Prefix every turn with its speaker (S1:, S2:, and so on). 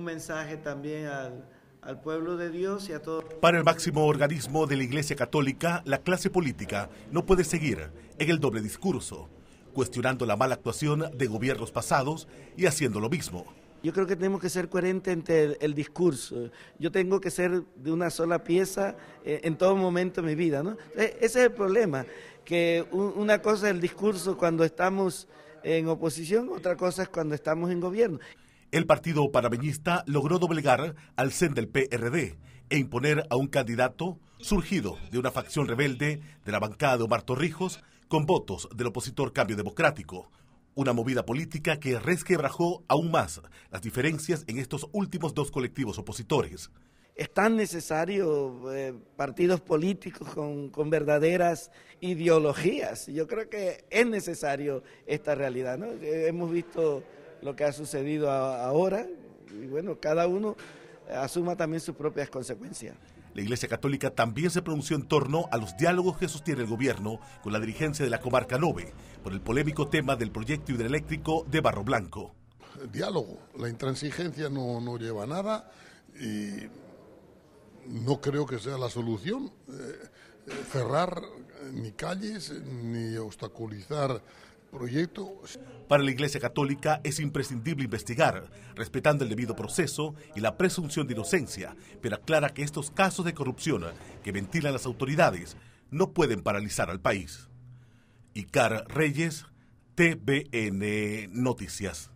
S1: un mensaje también al, pueblo de Dios y a todos.
S2: Para el máximo organismo de la Iglesia Católica, la clase política no puede seguir en el doble discurso, cuestionando la mala actuación de gobiernos pasados y haciendo lo mismo.
S1: Yo creo que tenemos que ser coherentes entre el, discurso. Yo tengo que ser de una sola pieza eh, en todo momento de mi vida. E, ese es el problema, que una cosa es el discurso cuando estamos en oposición, otra cosa es cuando estamos en gobierno. El partido panameñista
S2: logró doblegar al CEN del PRD e imponer a un candidato surgido de una facción rebelde de la bancada de Omar Torrijos con votos del opositor Cambio Democrático. Una movida política que resquebrajó aún más las diferencias en estos últimos dos colectivos opositores.
S1: Es tan necesario eh, partidos políticos con, con, verdaderas ideologías. Yo creo que es necesario esta realidad. ¿no? Eh, hemos visto lo que ha sucedido ahora y bueno, cada uno eh, asuma también sus propias consecuencias.
S2: La Iglesia Católica también se pronunció en torno a los diálogos que sostiene el gobierno con la dirigencia de la comarca 9 por el polémico tema del proyecto hidroeléctrico de Barro Blanco.
S3: Eh, diálogo, la intransigencia no, lleva a nada y no creo que sea la solución. Eh, cerrar ni calles ni obstaculizar
S2: para la Iglesia Católica es imprescindible investigar, respetando el debido proceso y la presunción de inocencia, pero aclara que estos casos de corrupción que ventilan las autoridades no pueden paralizar al país. Icar Reyes, TVN Noticias.